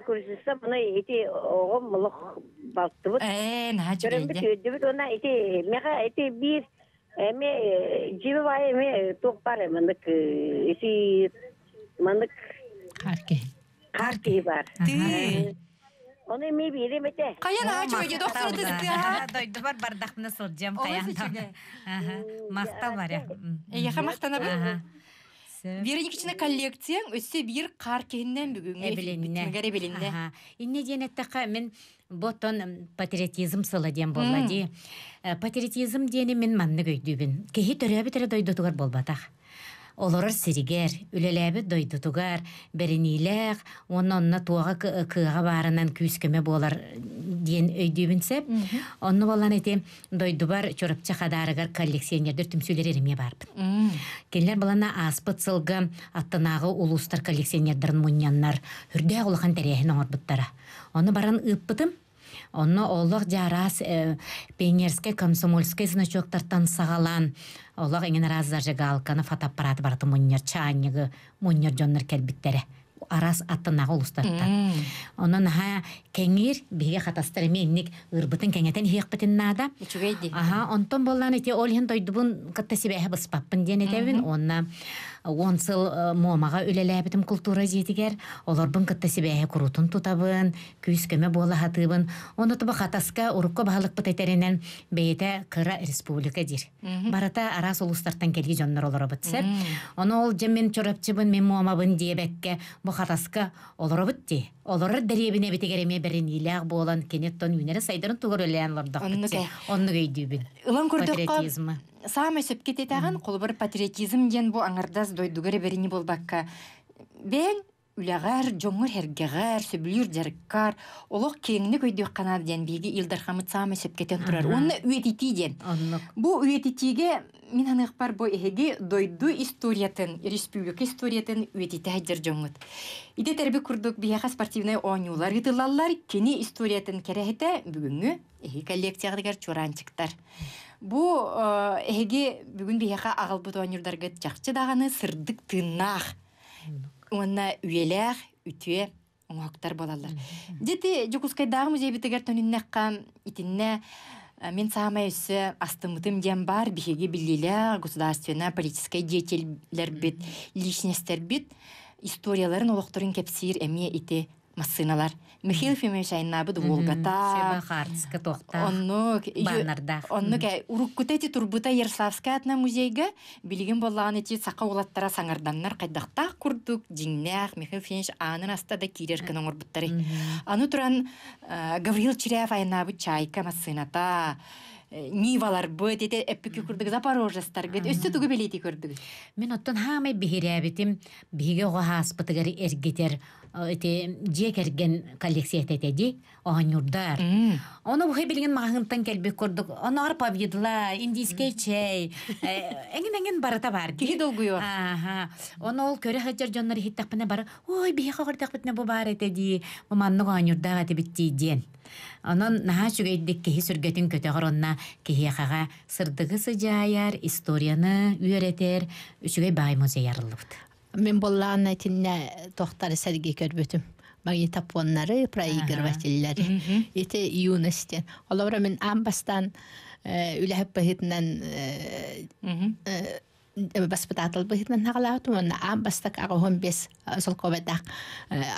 эме бай тоқ бар эти карти бар. Ты. Э, Оны ми бири мете. Каян ачу иди доктор ты ты. Дай дубар бардак на солджем каян. Ага. Мастал бар я. Я ха мастана бу. Вирини кичине коллекция өссе бир кар кеннен бүгүн. Эбелинне. Гере белинде. Ага. Инне дене така мен ботон патриотизм солодем болади. Э, патриотизм дени мен манны гөйдүбүн. Кехи төрөбү төрө дойдутугар болбатах. олорор сиригер, үлеләбі дойдутугар, берениләк, онна туаға кыға барынан күүскеме болар э, диен өйдүйбінсеп. Онны болан әте дойдубар чорапча хадаарыгар коллекционердер түмсүйлер ереме барып. Келер балана аспыт аттынағы аттанағы улустар коллекционердерін муньяннар, үрдәғ олған тәрәхін оңырбыттара. Оны баран ұппытым, онно олог жарас э, пенерске комсомольске сыночоктартан сагалан олог эң нараз жаржа галканы фотоаппарат барды муннер чаңыгы муннер жоннор келбиттере арас атына улустарта онун ха кеңир беге хатастыр менник ырбытын кеңетен хек битин нада аха онтон болланы те ол хен дойдубун кэтте себе хабыс паппын дене тевин онна Уонсыл э, Момаға үлеләбітім культура зетігер. Олар бұн күтті сібәе күрутын тұтабын, күйіс көмі болы хатыбын. Оны тұба қатасқа ұрыққа бағалық бұтайтарынан бейті қыра республика дир. Барата арас ұлыстартан келгі жоннар олар бұтсы. Оны ол жәммен чөріпчі бұн мен Мома бұн дейбәкке бұ қатасқа олар бұтті. Олары дәребіне бітігереме бірін елағы болан кенеттон үнері сайдарын тұғыр өлі әнлардақ бұтсы. Оны көйдіп бұн. Ұлан көрдіққа саама сөпкете таган колбор патриотизм диен бу аңардас дойдугар берини болбакка бен үләғәр, жоңыр хергәғәр, сөбүлүр дәріккар, олық кеңіні көйдек қанады ден бейге елдарқамы сөп кетен тұрар. Оны үйетіті ден. Бұ үйетітіге мен анықпар бұ әйге дойду историятын, республика историятын үйетіті әйдер жоңыт. Иде тәрбі күрдік бияға спортивнай оңюлар ғытылалар, кені историятын кәрәхеті бүгінгі әйге коллекциядығар чуранчыктар Бу эге бүгүн биякка агыл бутуган юрдарга жакчы даганы сырдык тынах. Уна үйлер, үтүе оңоктар болалар. Жети Жукускай дагы музей битегер тонун итинне э, мен саамайсы астымытым ден бар бихеге биллеле, государственная политическая деятельлер бит, личностьтер бит, историяларын олоктурун кепсир эмне ити, массыналар. Михаил Фимович волгата. Себахарска тохта. Оннук. Баннардах. Оннук уруккутети турбута Ярославская атна музейге билигин боллаан эти сака улаттара саңарданнар кайдакта курдук диңнях Михаил Фимович анын астада кирер кынан орбуттары. Аны туран э, Гаврил чиряев айнабыт чайка массыната. Э, нивалар быт эте эппики курдук запорожецтар бит өстө тугу белети көрдүк мен оттон хаамай бихирябитим биһиге хас эргетер эти джекерген коллекция тетеди он юрдар оно бы билген магынтан келбе көрдүк оно арпа бидла индийский чай эңгенген барата бар кеги долгу аха оно ол көрө хаджар жоннор хиттап бар ой бие хагыр тап бу бар этеди бу манны гон юрда атып итти ден оно наха чугай дик кеги сүргөтүн көтө горонна хага сырдыгы сыжаяр историяны үйрөтөр үчүгөй бай музей ярылыпты мен бола нәтиндә доктор сәрдәгә көбертем мәйтап гоннары, проигәрватилләре, ята юности. Аллаһара мен амбастан э, үләп бехетнән э, баспытатылбыхытын нагалаату онна а бастак бес солковедак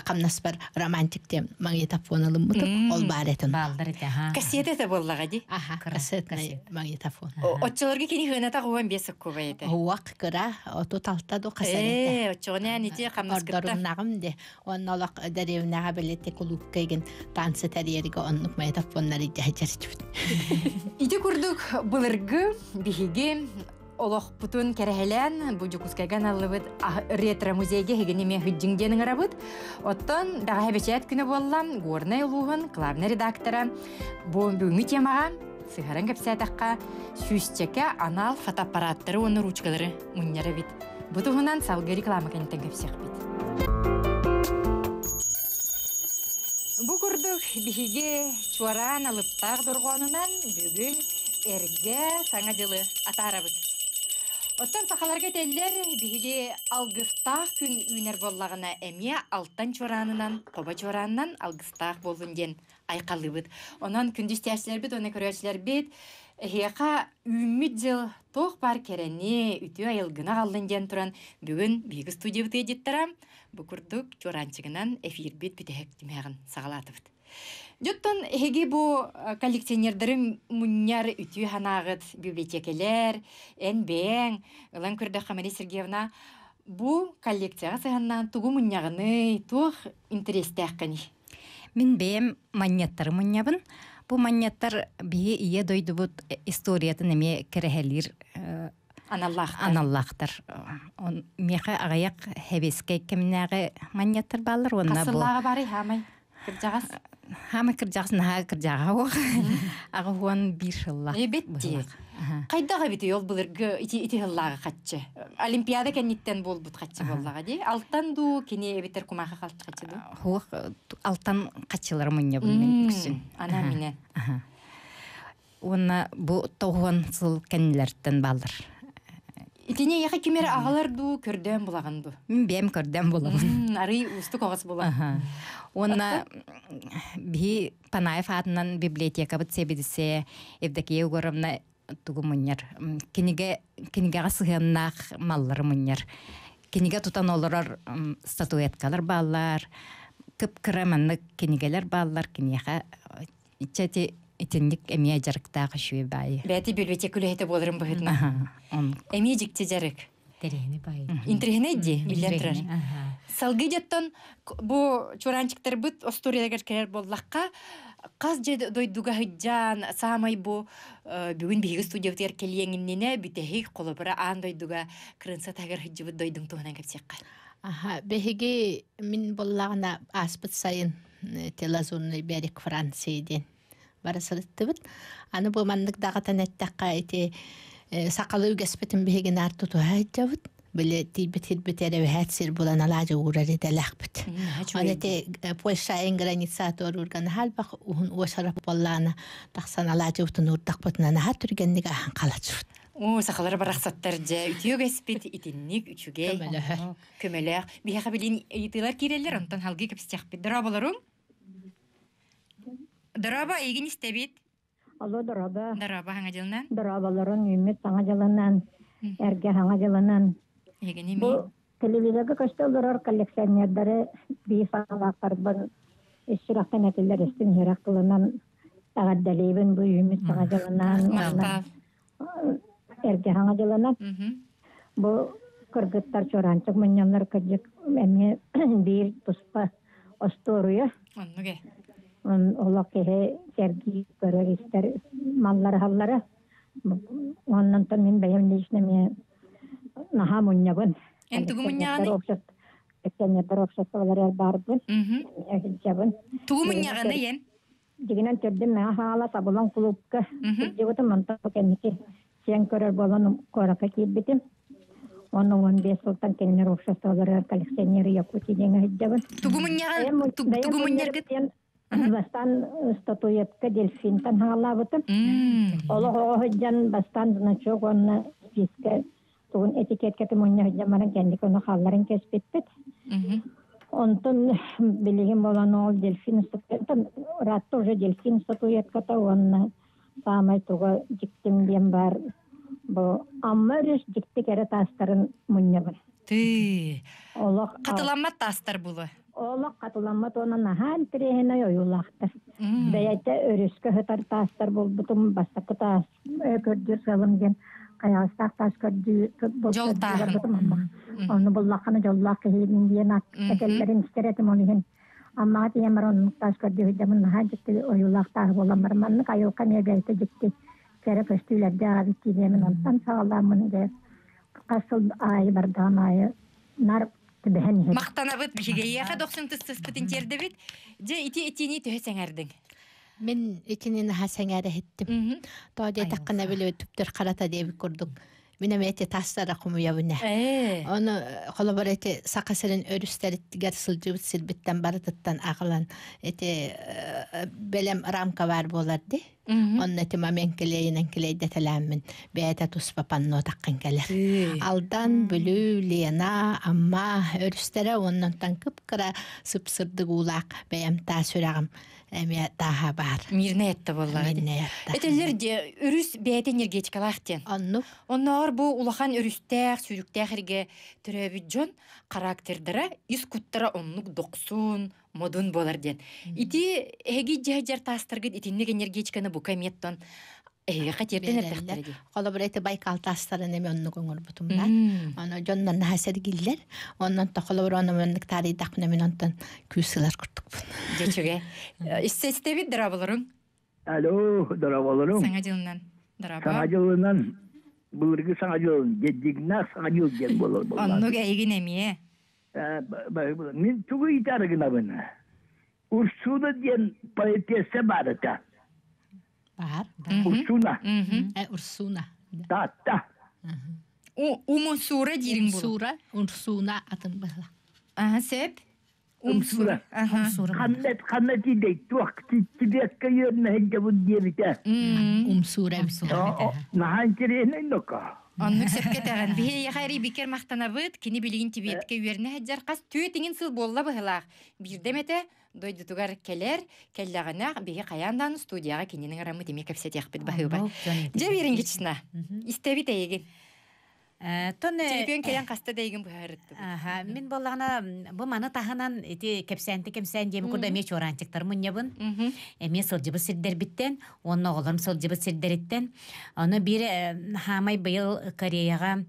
камнас бар романтик те магнитофоналым мутып ол бар этин балдар эте кассета те боллага ди кассетный магнитофон де онна олак деревнага белете клуб кейген танцы тарьерге оннук магнитофоннар идяжерчүт Иде курдук олохпутун кэрэһэлэн буджукускайган аллыбыт ретро музейге хигенеме хыджиңденің арабыт оттон бага бечэт күнү боллам горная улугун главный редактора бу бүгүнкү темага сыхарын кепсетакка сүүсчеке анал фотоаппараттары оны ручкалары муннера бит бу тугунан салгы реклама кэнтен кепсех бит бу курдук биһиге чуаран алыптаах доргонунан бүгүн эрге саңа жылы атаарабыт Оттан сахаларга теллер биһиги алғыстақ күн үйнер боллағына эмия алттан чоранынан, қоба чоранынан алғыстақ болдун айқалы айқалыбыт. Онан күндүс тяшилер бит, оны көрөчилер бит. Хияка үміт жыл тоқ бар керене үтү айылгына қалдын тұран, туран. Бүгін биги студия бит Бұ бұқырдық чоранчығынан эфир бит битехек демегін Жуттан хеги бу э, коллекционердерим мунняр үтү ханагыт библиотекелер, энбең, ылан көрдө Хамари Сергеевна бу коллекцияга сыгыннан тугу мунягыны тух интерестэккани. Мин бем маннеттар мунябын. Бу маннеттар бие ие бут э, историятын эме керехелир э, аналлахтар. Аналлахтар. Он меха агаяк хебеске кемнәге маннеттар баллар онна бу. бары хамай кырдьаҕас хама кырдьаҕасын аа кырдьаҕа уох аҕыһуон биир сылла эбетти кайдаҕа бити ол былыргы ити ити сыллааға хаччы олимпиада кенниттен болбут хаччы боллаға ди алтан ду кини эбиттер кумаха халт хаччы ду хуох алтан хаччылар мунне булмен күксүн ана мине уонна бу тоғуон сыл кеннилерттен балдыр Итине яха кимер агалар ду көрдем булаган ду. бем көрдем булаган. Ары усту когас була. Онна би Панаев атынан библиотека бит себедисе Евдокия Егоровна тугу муньер. Киниге кинигага сыгыннак маллар муньер. Киниге тутан олорор статуэткалар баллар. Кып кыраманны кинигелер баллар кинияха э, чати Итинник эмия жаркта кышы бай. бәти бүлбете күле хәтә булырмын бугытна. Эмия дикте жарык. Тереңне бай. Интернетне ди, миллиард тораш. Салгы дәттән бу чуранчыктар бит осторияга керер буллакка. Каз җе дой дуга хәҗан, бу э, бүген биге студия үтер келеңне нә бите хәй кулы бер андай дуга кырынса тагыр хәҗи бу дойдым мин буллагына аспыт сайын э, телезонны бәрик Франциядән барасылыттыбыт. Аны бу мандык дагы танаттакка эти сакалы үгэспетин беге нар туту айтыбыт. Биле ти битит битере хатсир булана лаҗа урады да лахбит. Аны те э, Польша эн граница тор урган халбах ун ошара баллана тахсана лаҗа уту нур тахбитна на хатргендиге хан калачыт. О сахалар бар рахсаттар же үтүгә сипет итенник үчүгә. Көмәләр. Биһәбелин э, итләр кирәләр, онтан халгы кипсәк бит. Дөра буларым. Дараба иген истебит. Алло, дараба. Дараба хаңа жылнан. Дарабаларын үмме саңа жылнан. Эрге хаңа жылнан. Иген ими. Телевизияга кашталдыр ар коллекционердәре бифалар карбон. Эшрахта нәтиҗәләр өстен ярак кылынан тагаддәлебен бу үмме саңа жылнан. Эрге хаңа жылнан. Бу кыргыттар чоранчык менемнәр кәҗек менне бир туспа. Остория. Мәнне он олакеһе сәрги көрәгистәр маллар халлары оннан то мин бәйәм дишне мен наһа мунья бун энди гумняны оксат экене бер оксат олар бар бун эхин чабын туу мунья гана ен дигенен тердем мен хала табылан клубка дигота мен болон коракка кип битим Оның 15 бес жылдан келінер оқшасталары коллекционері якутиден әйтті бұл. Түгі мүнне ғай? Түгі мүнне бастан статуэтка дельфинтан хаалаабытым олохого хыджан бастан значок онна списке тугун этикеткети мунна хыджамаран кендик ону халларын кеспитпит Онтын білігім болан ол дельфин статуэтан уратта уже дельфин та онна самай туға диктим бен бар бу амма үрүс диктик эре таастарын муннабын ты олох катыламма таастар Олак катыламат онан ахан тирэхэн ой ойулахтар. Бәйәтті өріскі хытар таастар бұл бұтым баста күтас көрдір сәлімген қаяғыстақ таас көрдір бұтым амма. Оны бұл лақаны жоллақ кейлін дейін ақ әкелдерін істеретім оны хен. Амма дейін бар оны таас көрдір хүйдемін ахан жетті ойулақ таас мен бәйті жетті. Кәрі Қасыл ай мактанабыт бихигеяха дохсун тыстыс битинтерди бит же ити итини төһесеңердиң мен итинин хасаңары хеттим тоодетаккана билебит түптөр карата дебик Мен әмә тастара тастар кымы ябына. Аны э, халабар әйтә сакасын өрүстәрит дигән сылҗып сил биттән барытыттан агылан. Э, белем рамка бар булар ди. Аны мамен мен келейнән келейдә тәләм мен. Бәйтә папан нотаккан Алдан бүлү Лена, амма өрүстәре оннан тан кып кыра сыпсырды гулак. Бәем та сөрәгым. әмиятта хабар. Мирнетта болла. Мирнетта. Этелер де үрүс бәйт энергетикалахтен. Анну. Оннар бу улахан үрүстәк, сүрүктәк херге төрәбит жон характердара ис куттара оннук доксун, модун болар ден. Ити эги жаһар тастыргы итиннек энергетиканы бу кометтон. Эй, хатер тенер тахтыр ди. Қолы бір байкал неме онны көңір бұтым ба. Оны жоннан наға сәргелдер. Оннан та қолы бір оны мөндік тарий дақ неме онтан күсілер күрттік бұн. Дечуге. Э, Исті істе бид дыра болырын? Әлі, дыра болырын. Саңа жылынан. Саңа жылынан. Бұлырғы саңа жылын. Геддігіна саңа жыл ген болыр болған. Онны көй егін әмие. Мен бар Бар. Урсуна. Ә, э, Урсуна. Да, да. Умусура була. Урсуна атын бала. Ага, сеп. Умсура. Умсура. Ханнет, ханнет идей. Туақ, тебе кайыр нәңгі бұл Умсура, Умсура. Нахан керейнен нока. Анның сәп кетәген. Бе, яғари бекер мақтана бұд, кені білігін тебе э. әткі өрінің әдзір қас, сыл болла бұғылақ. Бірдемете, Дойды тугар келер, келлегана беге каяндан студияга кенинин рамы демек апсе тех бит баһы ба. Же берин кичсина. Истеби тейги. Э, тоне телефон келен каста бу хәрит. Аха, мин баллагына бу маны таһанан эти кепсәнти кемсән дием күрдә меч оранчыктар мун ябын. Э, мен сол җыбы сәддер биттен, аны огылым сол җыбы сәддер иттен. Аны бире хамай э, быел Кореяга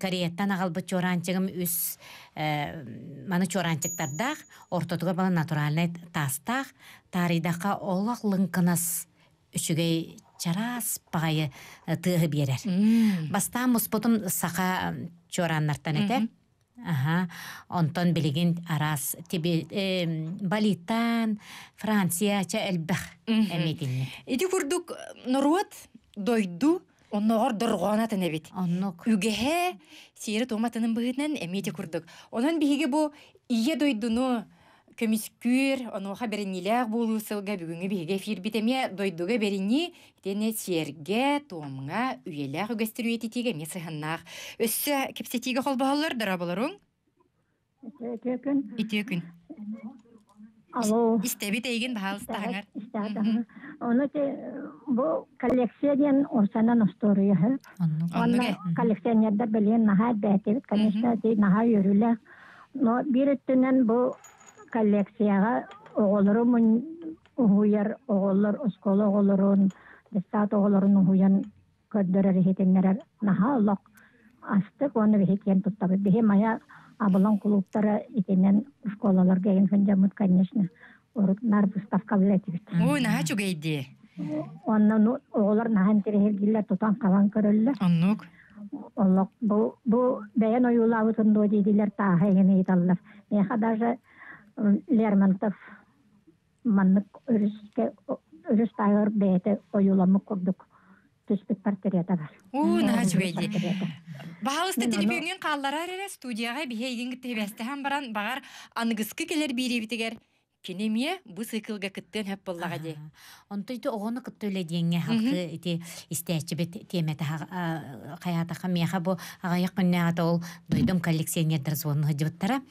кариеттан агалбыт чоранчыгым үс э, маны чорантиктардах ортотуга бала натуральный тастах тарыйдака олох лынкынас үчүгей чарас пагайы э, тыгы берер бастан муспутум сака чораннартан эте Ага, онтон білігін арас тебе э, балитан Франция ча элбэх эмитинне. Ити күрдік дойду Оннор дорғона тене бит. Оннок. Үгеһе сире туматының бүгеннән эмете күрдек. Онан биһиге бу ие дойдуну көмискүр, аны хабары нилер булу сылга бүгенге биһиге фир битеме дойдуга берини тене серге туамга үеләр гөстерүе титиге месеһнах. Өссе кепсетиге хол баһаллар дара буларың. Итекен. Итекен. Алло. Исте бит эйген баһалыста аңар. Оно те бу коллекция ден орсанан история. Оно коллекционер да белен наһа бәте бу коллекцияга Абылан клубтары итенен школалар гейн хэнджамут, конечно. Урут нар пуставка влэти бит. Ой, нахан тутан калан көрілі. бу, бу, бэйен ойула утынду дейділер таға ене идаллар. Меха даже маннык үріске, үріс тайғыр бэйті Дөс тә бар. таба. Унaş беде. Баусты телепнең каналлары арара студиягә биһей динге баран багар аңгыскы келер биреби кинемье бу циклга киттен хеп боллага ди. Онты ити огоны китте эле дигенге халкы ити истечи бит теме та хаята ха меха бу ага якынна ата ул дойдум коллекционер дер звон хыдыптара.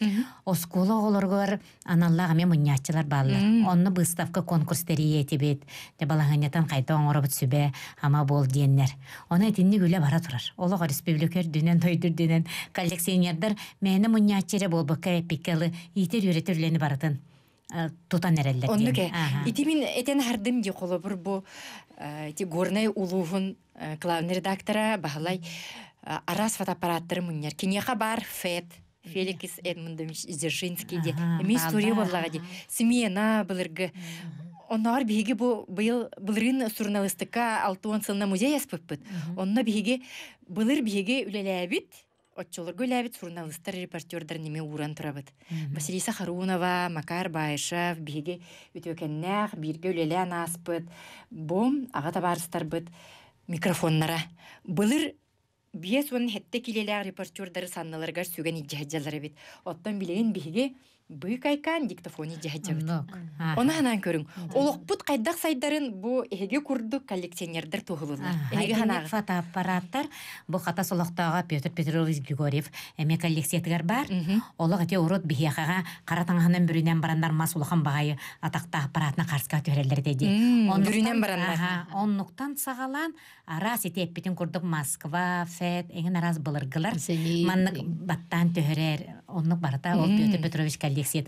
Оскола оларгалар аналлага мен мунячлар балла. Онны выставка конкурс дерие ити бит. Де балага нетан кайта оңоро бит сүбе ама бол диендер. Оны этинни гүле бара турар. Олага республикер дүнен тойдур дүнен коллекционердер мени мунячлар болбакка пикелы итер юретерлени баратын. Э, тутан эреллер оннуке итимин этен хардым ди холобур бу э, ти горный улугун главный э, редактора бахалай арас фотоаппараттары муннер кинеха бар фет Феликс Эдмундович Дзержинский ди Эми история боллага Смена былыргы. Оннар биһиги бу быйыл былырын журналистика алтуан сылна музей аспыппыт. Онна биһиги былыр биһиги үлеләбит отчолорго ләбит журналистар репортердар неме уран турабыт. Василиса Харунова, Макар Байышев, биге үтөкеннәх, бирге үлелән аспыт, бом ага табарыстар бит микрофоннара. Былыр бие сонын хетте килеләр репортердар санналарга сүген иҗәҗәләре бит. Оттан билеген биге бүк айкан диктофоны дәһәтеп. Оны һанан көрүң. Улык бут кайдак сайдарын бу эге курду коллекционердер тугылына. Эге һана фотоаппараттар бу хата солоктага Петр Петрович Григорьев эме коллекциятыгар бар. Улык те урут бихага каратанганын бүринен барандар масулхан багай атакта аппаратына карска төрәлләр деди. Он бүринен барандар. Он сагалан арас ите петин курдук Москва, Фет, эң арас булыр гылар. Маннык баттан төрәр. Онны барта ул Петрович дексиет.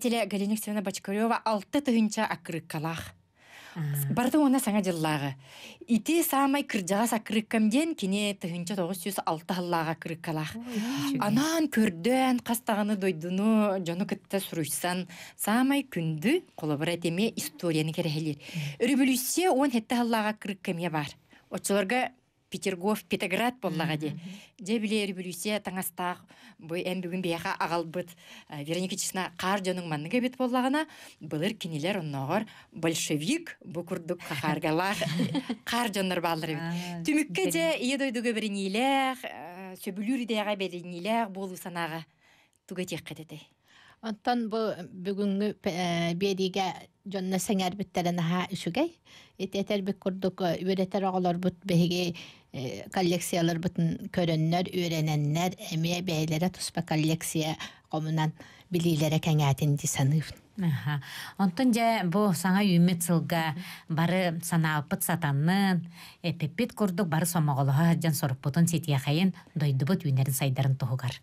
деген Галина Алексеевна Бочкарева алты тұхынча акрыккалақ. Барды оны саңа жыллағы. Ити самай кыржаға сакрыккамден кене тұхынча 906 аллаға алты Анан көрдөн қастағаны дойдуну жону кытта сұруйсан самай күнді қолыбыр әтеме историяны Революция он бар. Петергоф, Петоград боллаға де. Де білер таңастақ, бұй ән бүгін бияға ағалбыт. Ә, Вероника қар жонын манныға бет боллагана бұлыр кенелер оннағыр большевик бұкұрдық қақаргалақ қар жонлар балыр бет. Түмікке де едойдығы бірінейләқ, ә, сөбілүрдеға бірінейләқ болу санаға түгетек Антон, бу бүгүнгү бедиге жонна сеңер биттер наха үшүгей. Этетер бик курдук үрөтөр оголор бут беги э, коллекциялар бутун көрөннөр, үрөнөннөр, эмие бейлере туспа коллекция комунан билилере кеңетин ди саныф. Аха. Антон же бу саңа үмүт сылга бары сана опыт сатаннын эпепит курдук бары сомоголо жан сорпутун сетия кайын дойдубут үнөрүн сайдарын тогугар.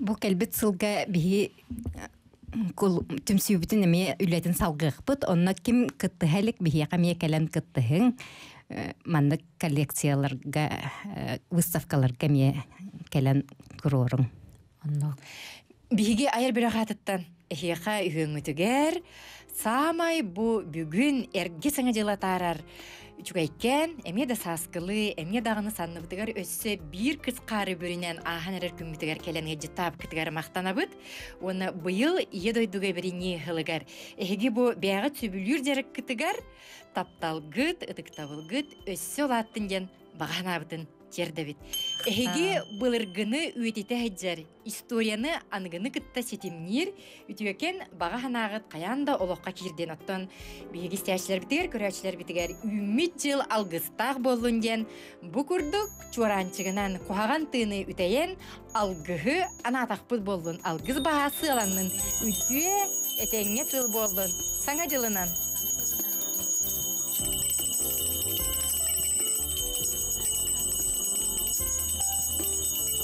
Бұл кәлбіт сылға бейі кул түмсүбүтүн эме үлетин салгыхпыт онно ким кыттыхалик бихия камия калан кыттыхын э, манны коллекцияларга э, выставкаларга ме калан курорун онно биһиги айыр бирэ хатыттан эхиэха үтігер. Самай бу бүгүн эрге саңа үчүгайкен эмне да саскылы эмне дагыны санныбытыгар өссө бир кыскары бүрүнен ахан эрер күмбүтүгер келенге жытаап кытыгар мактанабыт уну быйыл едойдуга бирини хылыгар эһиги бу бияга түбүлүр жерек кытыгар тапталгыт ытыктабылгыт өссө улааттын ден баганабытын тердавит. Эһиге былыргыны үетите хэджер. Историяны ангыны кытта сетимнир, үтүекен баға каян каянда олоққа кирден оттон. Биһиги сәчләр битер, көрәчләр битер. Үммит жыл алгыстаг болун ген. Бу курдук чуранчыгынан куаган тыны үтәен алгыхы болун. Алгыз бағасы аланнын үтүе этеңне тыл болун. Саңа жылынан.